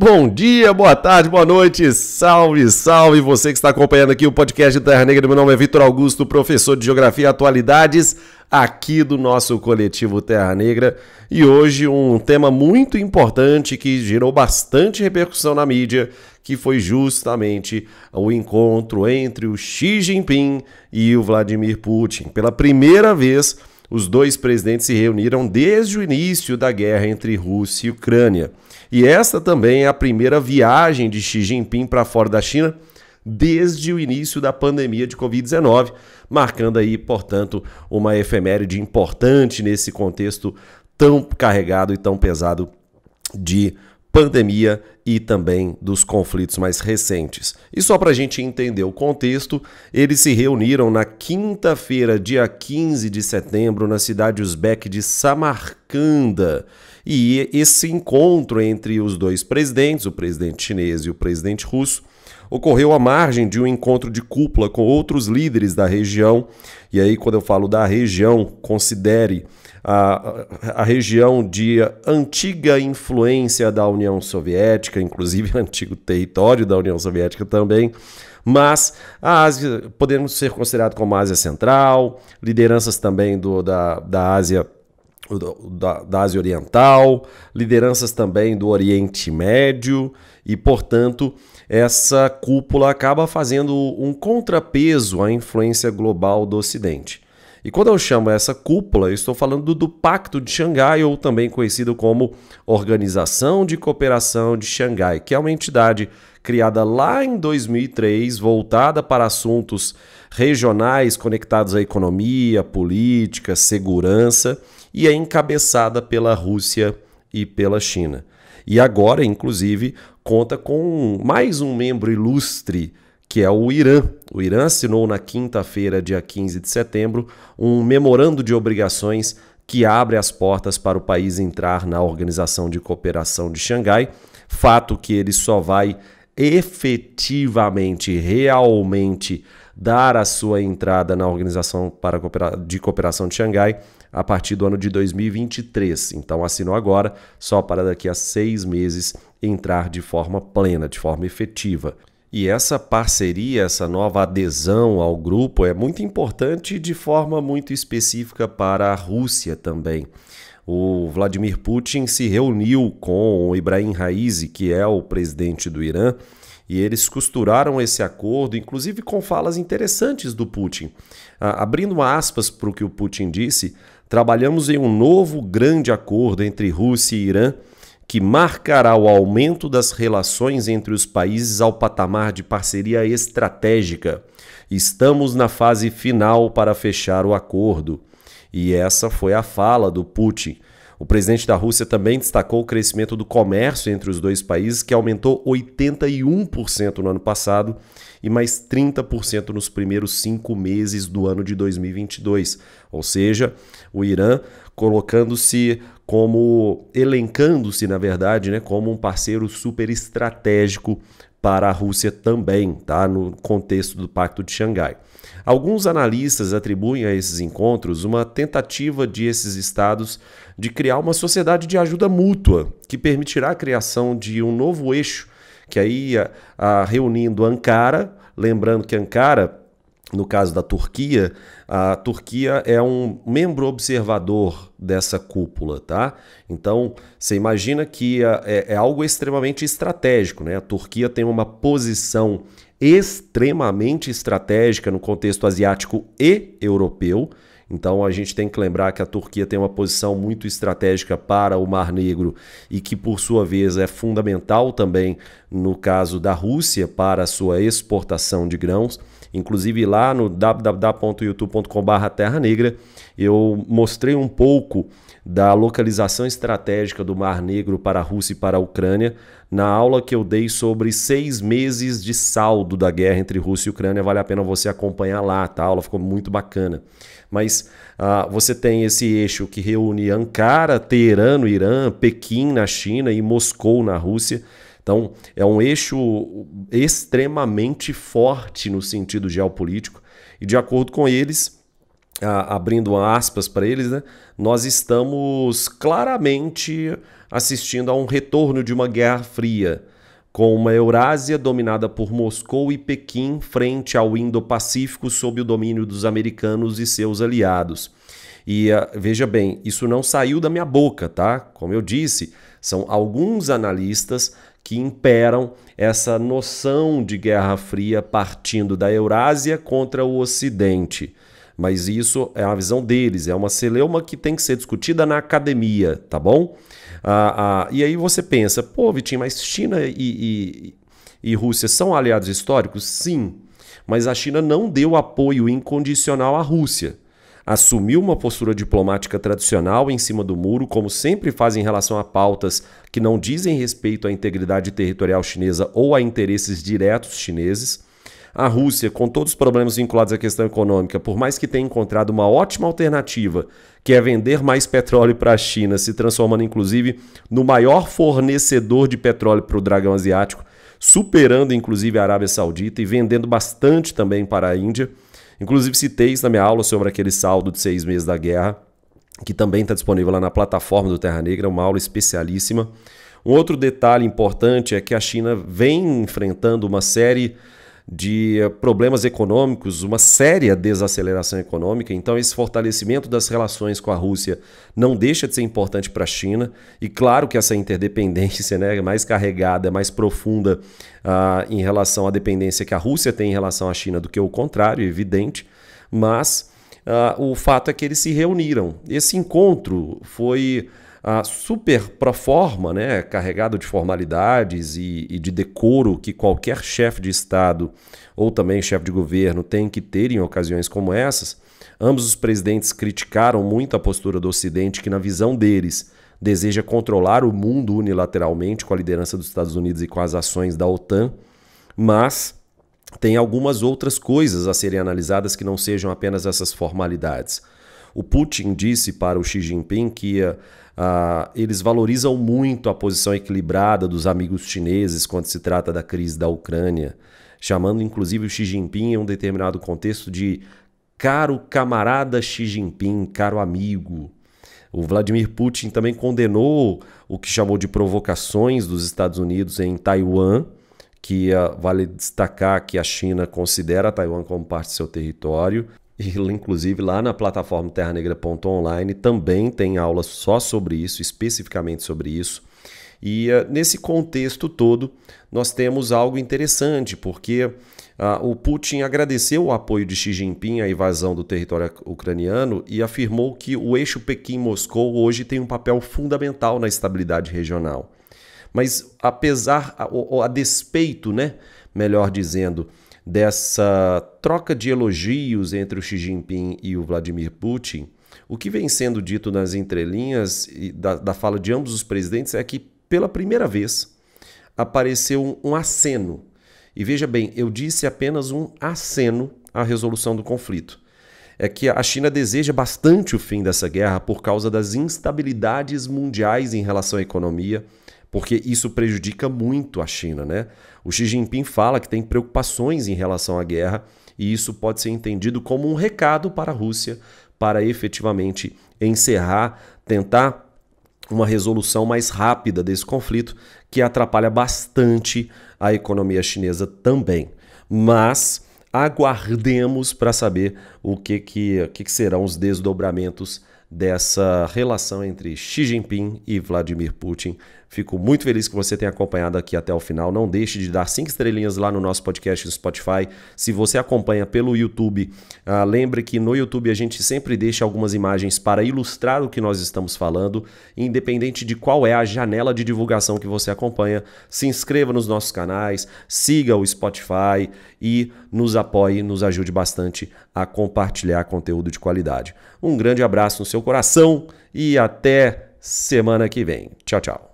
Bom dia, boa tarde, boa noite, salve, salve você que está acompanhando aqui o podcast de Terra Negra. Meu nome é Vitor Augusto, professor de Geografia e Atualidades aqui do nosso coletivo Terra Negra. E hoje um tema muito importante que gerou bastante repercussão na mídia, que foi justamente o encontro entre o Xi Jinping e o Vladimir Putin. Pela primeira vez os dois presidentes se reuniram desde o início da guerra entre Rússia e Ucrânia. E esta também é a primeira viagem de Xi Jinping para fora da China desde o início da pandemia de Covid-19, marcando aí, portanto, uma efeméride importante nesse contexto tão carregado e tão pesado de pandemia e também dos conflitos mais recentes. E só para a gente entender o contexto, eles se reuniram na quinta-feira, dia 15 de setembro, na cidade uzbek de Samarcanda. E esse encontro entre os dois presidentes, o presidente chinês e o presidente russo, ocorreu à margem de um encontro de cúpula com outros líderes da região. E aí, quando eu falo da região, considere a, a região de antiga influência da União Soviética, inclusive antigo território da União Soviética também mas a Ásia podemos ser considerado como Ásia Central, lideranças também do, da, da Ásia da, da Ásia Oriental, lideranças também do Oriente Médio e, portanto, essa cúpula acaba fazendo um contrapeso à influência global do Ocidente. E quando eu chamo essa cúpula, eu estou falando do Pacto de Xangai, ou também conhecido como Organização de Cooperação de Xangai, que é uma entidade criada lá em 2003, voltada para assuntos regionais conectados à economia, política, segurança, e é encabeçada pela Rússia e pela China. E agora, inclusive, conta com mais um membro ilustre que é o Irã. O Irã assinou na quinta-feira, dia 15 de setembro, um memorando de obrigações que abre as portas para o país entrar na Organização de Cooperação de Xangai, fato que ele só vai efetivamente, realmente dar a sua entrada na Organização para de Cooperação de Xangai a partir do ano de 2023. Então assinou agora, só para daqui a seis meses entrar de forma plena, de forma efetiva. E essa parceria, essa nova adesão ao grupo é muito importante de forma muito específica para a Rússia também. O Vladimir Putin se reuniu com o Ibrahim Raisi, que é o presidente do Irã, e eles costuraram esse acordo, inclusive com falas interessantes do Putin. Ah, abrindo aspas para o que o Putin disse, trabalhamos em um novo grande acordo entre Rússia e Irã que marcará o aumento das relações entre os países ao patamar de parceria estratégica. Estamos na fase final para fechar o acordo. E essa foi a fala do Putin. O presidente da Rússia também destacou o crescimento do comércio entre os dois países, que aumentou 81% no ano passado e mais 30% nos primeiros cinco meses do ano de 2022. Ou seja, o Irã colocando-se como elencando-se, na verdade, né, como um parceiro super estratégico para a Rússia também, tá? no contexto do Pacto de Xangai. Alguns analistas atribuem a esses encontros uma tentativa de esses estados de criar uma sociedade de ajuda mútua, que permitirá a criação de um novo eixo, que aí, a, a reunindo Ankara, lembrando que Ankara no caso da Turquia, a Turquia é um membro observador dessa cúpula, tá? Então, você imagina que é, é, algo extremamente estratégico, né? A Turquia tem uma posição extremamente estratégica no contexto asiático e europeu, então a gente tem que lembrar que a Turquia tem uma posição muito estratégica para o Mar Negro e que, por sua vez, é fundamental também no caso da Rússia para a sua exportação de grãos. Inclusive lá no www.youtube.com/terra negra eu mostrei um pouco da localização estratégica do Mar Negro para a Rússia e para a Ucrânia, na aula que eu dei sobre seis meses de saldo da guerra entre Rússia e Ucrânia. Vale a pena você acompanhar lá, tá? A aula ficou muito bacana. Mas uh, você tem esse eixo que reúne Ankara, Teherã no Irã, Pequim na China e Moscou na Rússia. Então, é um eixo extremamente forte no sentido geopolítico, e de acordo com eles, a, abrindo aspas para eles, né? nós estamos claramente assistindo a um retorno de uma guerra fria, com uma Eurásia dominada por Moscou e Pequim frente ao Indo-Pacífico sob o domínio dos americanos e seus aliados. E ah, veja bem, isso não saiu da minha boca, tá? Como eu disse, são alguns analistas que imperam essa noção de Guerra Fria partindo da Eurásia contra o Ocidente mas isso é a visão deles, é uma celeuma que tem que ser discutida na academia, tá bom? Ah, ah, e aí você pensa, pô, Vitinho, mas China e, e, e Rússia são aliados históricos? Sim, mas a China não deu apoio incondicional à Rússia assumiu uma postura diplomática tradicional em cima do muro, como sempre faz em relação a pautas que não dizem respeito à integridade territorial chinesa ou a interesses diretos chineses. A Rússia, com todos os problemas vinculados à questão econômica, por mais que tenha encontrado uma ótima alternativa, que é vender mais petróleo para a China, se transformando inclusive no maior fornecedor de petróleo para o dragão asiático, superando inclusive a Arábia Saudita e vendendo bastante também para a Índia. Inclusive citei isso na minha aula sobre aquele saldo de seis meses da guerra, que também está disponível lá na plataforma do Terra Negra, uma aula especialíssima. Um outro detalhe importante é que a China vem enfrentando uma série de eh, problemas econômicos, uma séria desaceleração econômica. Então, esse fortalecimento das relações com a Rússia não deixa de ser importante para a China. E claro que essa interdependência né, é mais carregada, é mais profunda uh, em relação à dependência que a Rússia tem em relação à China do que o contrário, é evidente. Mas uh, o fato é que eles se reuniram. Esse encontro foi a super proforma, né, carregado de formalidades e, e de decoro que qualquer chefe de Estado ou também chefe de governo tem que ter em ocasiões como essas, ambos os presidentes criticaram muito a postura do Ocidente, que, na visão deles, deseja controlar o mundo unilateralmente com a liderança dos Estados Unidos e com as ações da OTAN, mas tem algumas outras coisas a serem analisadas que não sejam apenas essas formalidades. O Putin disse para o Xi Jinping que uh, eles valorizam muito a posição equilibrada dos amigos chineses quando se trata da crise da Ucrânia, chamando inclusive o Xi Jinping em um determinado contexto de caro camarada Xi Jinping, caro amigo. O Vladimir Putin também condenou o que chamou de provocações dos Estados Unidos em Taiwan, que uh, vale destacar que a China considera Taiwan como parte de seu território. E, inclusive, lá na plataforma terranegra.online também tem aulas só sobre isso, especificamente sobre isso. E uh, nesse contexto todo, nós temos algo interessante, porque uh, o Putin agradeceu o apoio de Xi Jinping à invasão do território ucraniano e afirmou que o eixo Pequim-Moscou hoje tem um papel fundamental na estabilidade regional. Mas apesar, ou a despeito, né, melhor dizendo, dessa troca de elogios entre o Xi Jinping e o Vladimir Putin, o que vem sendo dito nas entrelinhas da, da fala de ambos os presidentes é que, pela primeira vez, apareceu um, um aceno. E veja bem, eu disse apenas um aceno à resolução do conflito. É que a China deseja bastante o fim dessa guerra por causa das instabilidades mundiais em relação à economia porque isso prejudica muito a China. Né? O Xi Jinping fala que tem preocupações em relação à guerra e isso pode ser entendido como um recado para a Rússia para efetivamente encerrar, tentar uma resolução mais rápida desse conflito que atrapalha bastante a economia chinesa também. Mas aguardemos para saber o que, que, que, que serão os desdobramentos dessa relação entre Xi Jinping e Vladimir Putin. Fico muito feliz que você tenha acompanhado aqui até o final. Não deixe de dar cinco estrelinhas lá no nosso podcast no Spotify. Se você acompanha pelo YouTube, ah, lembre que no YouTube a gente sempre deixa algumas imagens para ilustrar o que nós estamos falando, independente de qual é a janela de divulgação que você acompanha. Se inscreva nos nossos canais, siga o Spotify e nos apoie, nos ajude bastante a compartilhar conteúdo de qualidade. Um grande abraço no seu seu coração e até semana que vem. Tchau, tchau.